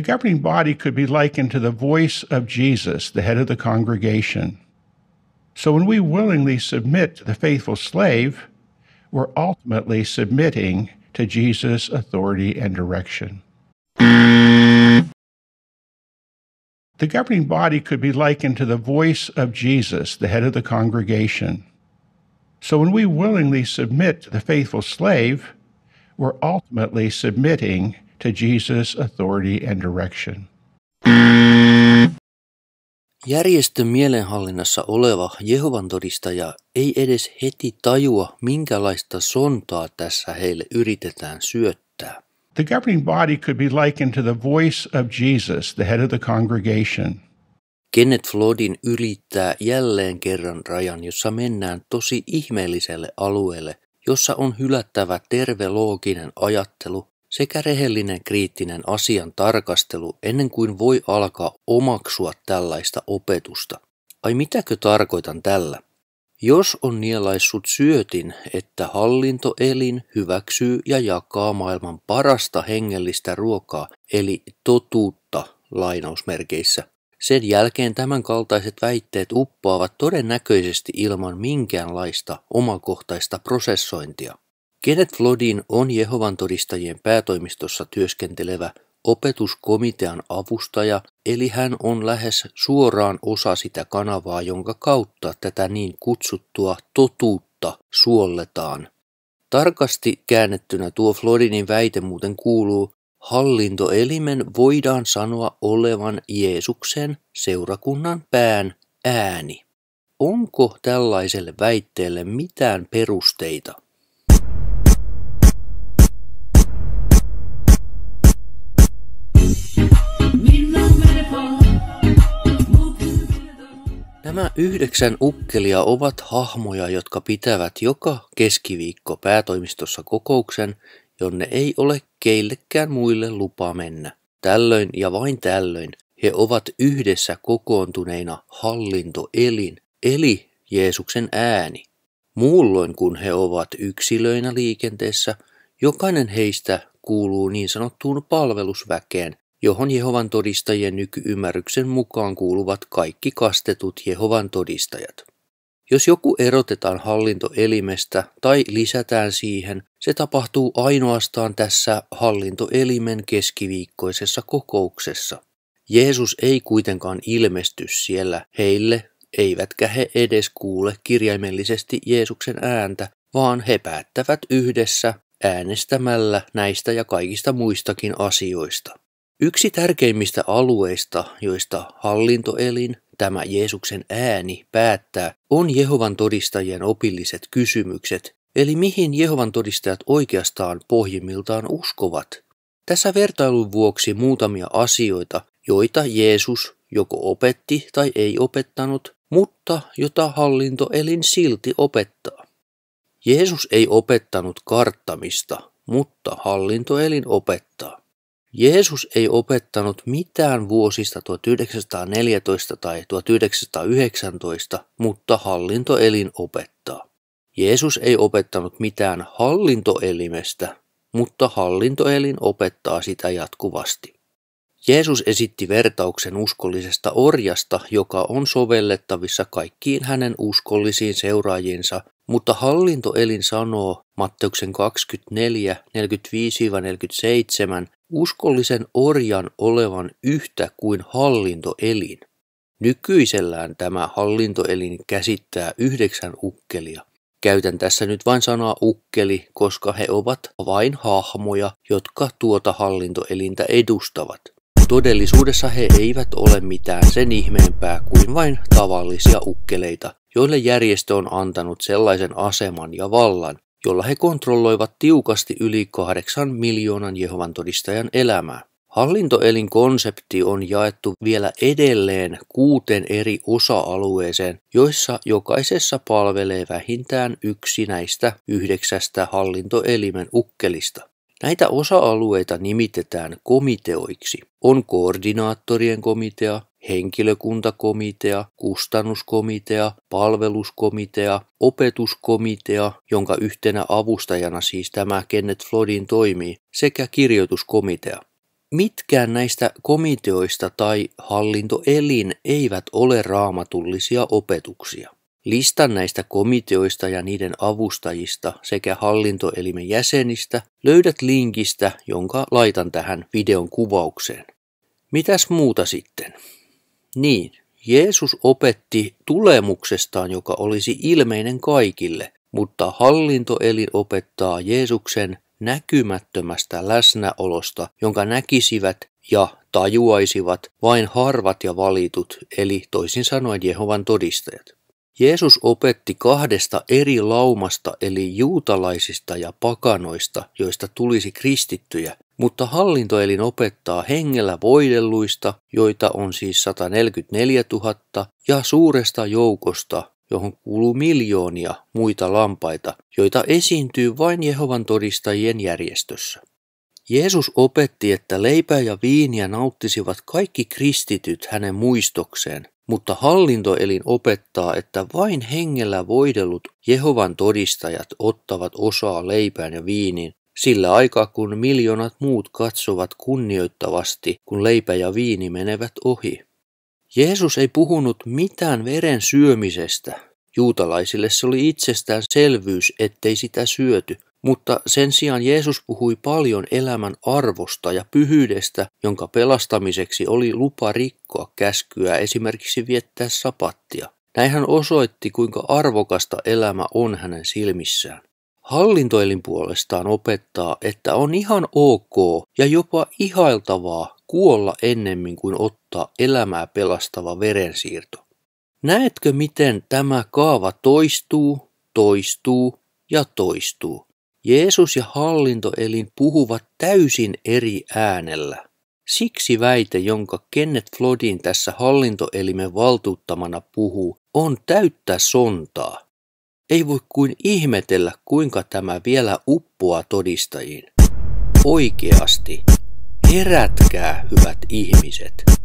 The governing body could be likened to the voice of Jesus, the head of the congregation. So when we willingly submit to the faithful slave, we're ultimately submitting to Jesus' authority and direction. The governing body could be likened to the voice of Jesus, the head of the congregation. So when we willingly submit to the faithful slave, we're ultimately submitting to Jesus' authority and direction. Järjestön mielenhallinnassa oleva Jehovan todistaja ei edes heti tajua, minkälaista sontaa tässä heille yritetään syöttää. The governing body could be likened to the voice of Jesus, the head of the congregation. Kenneth Flodin ylittää jälleen kerran rajan, jossa mennään tosi ihmeelliselle alueelle, jossa on hylättävä terve looginen ajattelu sekä rehellinen kriittinen asian tarkastelu ennen kuin voi alkaa omaksua tällaista opetusta. Ai mitäkö tarkoitan tällä? Jos on nielaissut syötin, että hallintoelin hyväksyy ja jakaa maailman parasta hengellistä ruokaa, eli totuutta lainausmerkeissä, sen jälkeen tämän kaltaiset väitteet uppoavat todennäköisesti ilman minkäänlaista omakohtaista prosessointia. Kenneth Flodin on Jehovan todistajien päätoimistossa työskentelevä opetuskomitean avustaja, eli hän on lähes suoraan osa sitä kanavaa, jonka kautta tätä niin kutsuttua totuutta suolletaan. Tarkasti käännettynä tuo Flodinin väite muuten kuuluu, hallintoelimen voidaan sanoa olevan Jeesuksen seurakunnan pään ääni. Onko tällaiselle väitteelle mitään perusteita? Nämä yhdeksän ukkelia ovat hahmoja, jotka pitävät joka keskiviikko päätoimistossa kokouksen, jonne ei ole keillekään muille lupa mennä. Tällöin ja vain tällöin he ovat yhdessä kokoontuneina hallintoelin, eli Jeesuksen ääni. Muulloin kun he ovat yksilöinä liikenteessä, jokainen heistä kuuluu niin sanottuun palvelusväkeen, johon Jehovan todistajien nykyymmärryksen mukaan kuuluvat kaikki kastetut Jehovan todistajat. Jos joku erotetaan hallintoelimestä tai lisätään siihen, se tapahtuu ainoastaan tässä hallintoelimen keskiviikkoisessa kokouksessa. Jeesus ei kuitenkaan ilmesty siellä heille, eivätkä he edes kuule kirjaimellisesti Jeesuksen ääntä, vaan he päättävät yhdessä äänestämällä näistä ja kaikista muistakin asioista. Yksi tärkeimmistä alueista, joista hallintoelin, tämä Jeesuksen ääni, päättää, on Jehovan todistajien opilliset kysymykset, eli mihin Jehovan todistajat oikeastaan pohjimmiltaan uskovat. Tässä vertailun vuoksi muutamia asioita, joita Jeesus joko opetti tai ei opettanut, mutta jota hallintoelin silti opettaa. Jeesus ei opettanut karttamista, mutta hallintoelin opettaa. Jeesus ei opettanut mitään vuosista 1914 tai 1919, mutta hallintoelin opettaa. Jeesus ei opettanut mitään hallintoelimestä, mutta hallintoelin opettaa sitä jatkuvasti. Jeesus esitti vertauksen uskollisesta orjasta, joka on sovellettavissa kaikkiin hänen uskollisiin seuraajiinsa, mutta hallintoelin sanoo Matteuksen 24, 45-47 uskollisen orjan olevan yhtä kuin hallintoelin. Nykyisellään tämä hallintoelin käsittää yhdeksän ukkelia. Käytän tässä nyt vain sanaa ukkeli, koska he ovat vain hahmoja, jotka tuota hallintoelintä edustavat. Todellisuudessa he eivät ole mitään sen ihmeempää kuin vain tavallisia ukkeleita, joille järjestö on antanut sellaisen aseman ja vallan, jolla he kontrolloivat tiukasti yli kahdeksan miljoonan Jehovan todistajan elämää. Hallintoelin konsepti on jaettu vielä edelleen kuuteen eri osa-alueeseen, joissa jokaisessa palvelee vähintään yksi näistä yhdeksästä hallintoelimen ukkelista. Näitä osa-alueita nimitetään komiteoiksi. On koordinaattorien komitea, henkilökuntakomitea, kustannuskomitea, palveluskomitea, opetuskomitea, jonka yhtenä avustajana siis tämä Kenneth Flodin toimii, sekä kirjoituskomitea. Mitkään näistä komiteoista tai hallintoelin eivät ole raamatullisia opetuksia. Listan näistä komiteoista ja niiden avustajista sekä hallintoelimen jäsenistä löydät linkistä, jonka laitan tähän videon kuvaukseen. Mitäs muuta sitten? Niin, Jeesus opetti tulemuksestaan, joka olisi ilmeinen kaikille, mutta hallintoelin opettaa Jeesuksen näkymättömästä läsnäolosta, jonka näkisivät ja tajuaisivat vain harvat ja valitut, eli toisin sanoen Jehovan todistajat. Jeesus opetti kahdesta eri laumasta eli juutalaisista ja pakanoista, joista tulisi kristittyjä, mutta hallintoelin opettaa hengellä voidelluista, joita on siis 144 000, ja suuresta joukosta, johon kuuluu miljoonia muita lampaita, joita esiintyy vain Jehovan todistajien järjestössä. Jeesus opetti, että leipää ja viiniä nauttisivat kaikki kristityt hänen muistokseen, mutta hallintoelin opettaa, että vain hengellä voidellut Jehovan todistajat ottavat osaa leipään ja viiniin, sillä aikaa kun miljoonat muut katsovat kunnioittavasti, kun leipä ja viini menevät ohi. Jeesus ei puhunut mitään veren syömisestä. Juutalaisille se oli itsestäänselvyys, ettei sitä syöty – mutta sen sijaan Jeesus puhui paljon elämän arvosta ja pyhyydestä, jonka pelastamiseksi oli lupa rikkoa käskyä esimerkiksi viettää sapattia. Näin hän osoitti, kuinka arvokasta elämä on hänen silmissään. Hallintoelin puolestaan opettaa, että on ihan ok ja jopa ihailtavaa kuolla ennemmin kuin ottaa elämää pelastava verensiirto. Näetkö, miten tämä kaava toistuu, toistuu ja toistuu? Jeesus ja hallintoelin puhuvat täysin eri äänellä. Siksi väite, jonka Kenneth Flodin tässä hallintoelimen valtuuttamana puhuu, on täyttä sontaa. Ei voi kuin ihmetellä, kuinka tämä vielä uppoaa todistajiin. Oikeasti. Herätkää, hyvät ihmiset.